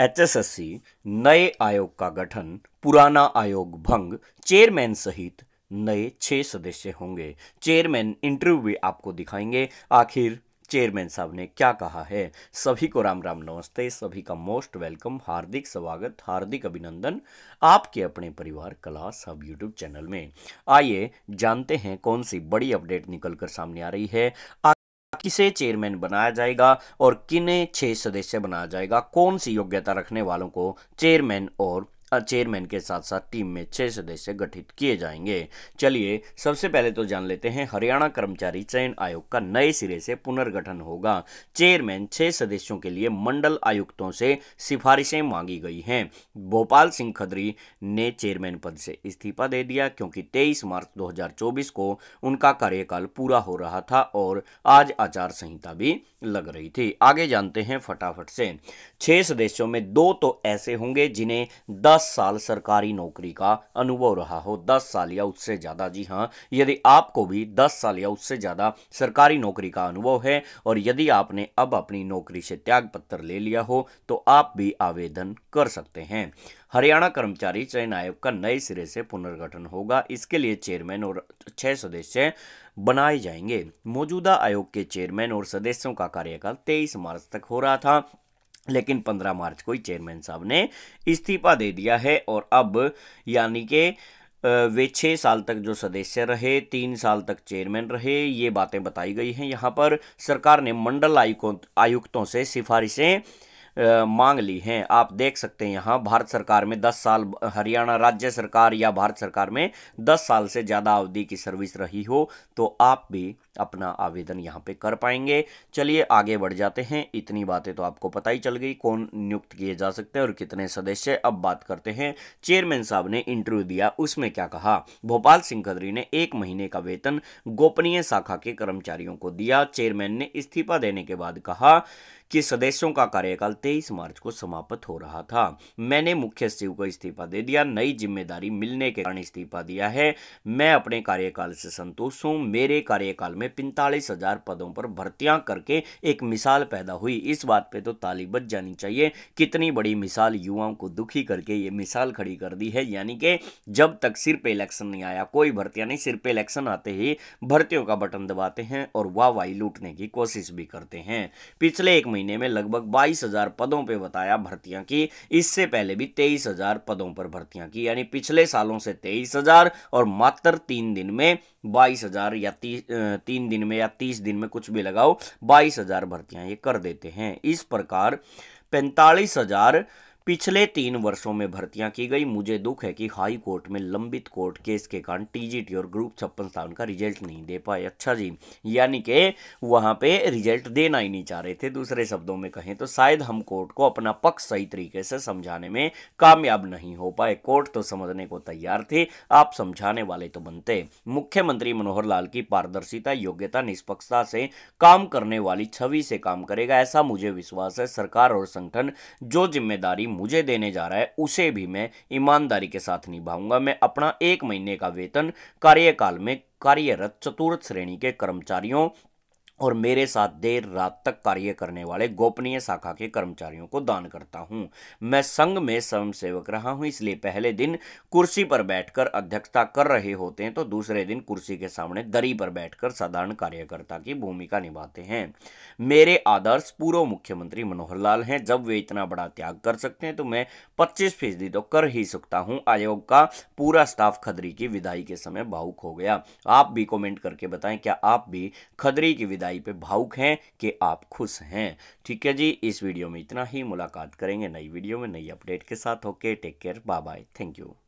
HSSC नए आयोग का गठन पुराना आयोग भंग चेयरमैन सहित नए छह सदस्य होंगे चेयरमैन इंटरव्यू भी आपको दिखाएंगे आखिर चेयरमैन साहब ने क्या कहा है सभी को राम राम नमस्ते सभी का मोस्ट वेलकम हार्दिक स्वागत हार्दिक अभिनंदन आपके अपने परिवार कला सब यूट्यूब चैनल में आइए जानते हैं कौन सी बड़ी अपडेट निकलकर सामने आ रही है किसे चेयरमैन बनाया जाएगा और किन छह सदस्य बनाया जाएगा कौन सी योग्यता रखने वालों को चेयरमैन और चेयरमैन के साथ साथ टीम में छह सदस्य गठित किए जाएंगे चलिए सबसे पहले तो जान लेते हैं हरियाणा कर्मचारी चयन आयोग का नए सिरे से पुनर्गठन होगा चेयरमैन छह सदस्यों के लिए मंडल आयुक्तों से सिफारिशें मांगी गई हैं भोपाल सिंह खदरी ने चेयरमैन पद से इस्तीफा दे दिया क्योंकि 23 मार्च 2024 को उनका कार्यकाल पूरा हो रहा था और आज आचार संहिता भी लग रही थी आगे जानते हैं फटाफट से छह सदस्यों में दो तो ऐसे होंगे जिन्हें दस दस साल सरकारी नौकरी का अनुभव रहा हो दस साल या उससे ज़्यादा जी हाँ यदि आपको भी दस साल या उससे ज़्यादा सरकारी नौकरी का अनुभव है और यदि आपने अब अपनी नौकरी से त्याग पत्र ले लिया हो तो आप भी आवेदन कर सकते हैं हरियाणा कर्मचारी चयन आयोग का नए सिरे से पुनर्गठन होगा इसके लिए चेयरमैन और छह सदस्य बनाए जाएंगे मौजूदा आयोग के चेयरमैन और सदस्यों का कार्यकाल 23 मार्च तक हो रहा था लेकिन 15 मार्च को ही चेयरमैन साहब ने इस्तीफा दे दिया है और अब यानी के वे छः साल तक जो सदस्य रहे तीन साल तक चेयरमैन रहे ये बातें बताई गई हैं यहाँ पर सरकार ने मंडल आयुक्तों से सिफारिशें मांग ली हैं आप देख सकते हैं यहाँ भारत सरकार में 10 साल हरियाणा राज्य सरकार या भारत सरकार में 10 साल से ज़्यादा अवधि की सर्विस रही हो तो आप भी अपना आवेदन यहाँ पे कर पाएंगे चलिए आगे बढ़ जाते हैं इतनी बातें तो आपको पता ही चल गई कौन नियुक्त किए जा सकते हैं और कितने सदस्य अब बात करते हैं चेयरमैन साहब ने इंटरव्यू दिया उसमें क्या कहा भोपाल सिंह खदरी ने एक महीने का वेतन गोपनीय शाखा के कर्मचारियों को दिया चेयरमैन ने इस्तीफा देने के बाद कहा कि सदस्यों का कार्यकाल 23 मार्च को समाप्त हो रहा था मैंने मुख्य सचिव को इस्तीफा दे दिया नई जिम्मेदारी मिलने के कारण इस्तीफा दिया है मैं अपने कार्यकाल से संतुष्ट हूँ मेरे कार्यकाल में में पैंतालीस हजार पदों पर भर्तियां करके एक मिसाल पैदा हुई इस बात पे तो ताली बच जानी चाहिए कितनी बड़ी मिसाल युवाओं को दुखी करके ये मिसाल खड़ी कर दी है यानी कि जब तक सिर पे इलेक्शन नहीं आया कोई भर्तियां नहीं सिर पे इलेक्शन आते ही भर्तियों का बटन दबाते हैं और वाह वाही लूटने की कोशिश भी करते हैं पिछले एक महीने में लगभग बाईस पदों पर बताया भर्तियां की इससे पहले भी तेईस पदों पर भर्तियां की यानी पिछले सालों से तेईस और मात्र तीन दिन में बाईस हजार या तीस तीन दिन में या तीस दिन में कुछ भी लगाओ बाईस हजार भर्तियां ये कर देते हैं इस प्रकार पैंतालीस हजार पिछले तीन वर्षों में भर्तियां की गई मुझे दुख है कि हाई कोर्ट में लंबित कोर्ट केस के कारण टीजीटी और ग्रुप छप्पन स्थान का रिजल्ट नहीं दे पाए अच्छा जी यानी कि वहां पे रिजल्ट देना ही नहीं चाह रहे थे दूसरे शब्दों में कहें तो शायद हम कोर्ट को अपना पक्ष सही तरीके से समझाने में कामयाब नहीं हो पाए कोर्ट तो समझने को तैयार थे आप समझाने वाले तो बनते मुख्यमंत्री मनोहर लाल की पारदर्शिता योग्यता निष्पक्षता से काम करने वाली छवि से काम करेगा ऐसा मुझे विश्वास है सरकार और संगठन जो जिम्मेदारी मुझे देने जा रहा है उसे भी मैं ईमानदारी के साथ निभाऊंगा मैं अपना एक महीने का वेतन कार्यकाल में कार्यरत चतुर्थ श्रेणी के कर्मचारियों और मेरे साथ देर रात तक कार्य करने वाले गोपनीय शाखा के कर्मचारियों को दान करता हूँ मैं संघ में स्वयंसेवक रहा हूँ इसलिए पहले दिन कुर्सी पर बैठकर अध्यक्षता कर रहे होते हैं तो दूसरे दिन कुर्सी के सामने दरी पर बैठकर साधारण कार्यकर्ता की भूमिका निभाते हैं मेरे आदर्श पूर्व मुख्यमंत्री मनोहर लाल हैं जब वे इतना बड़ा त्याग कर सकते हैं तो मैं पच्चीस फीसदी तो कर ही सकता हूँ आयोग का पूरा स्टाफ खदरी की विदाई के समय भावुक हो गया आप भी कॉमेंट करके बताएं क्या आप भी खदरी की विदाई पे भावुक हैं कि आप खुश हैं ठीक है जी इस वीडियो में इतना ही मुलाकात करेंगे नई वीडियो में नई अपडेट के साथ okay take care bye bye thank you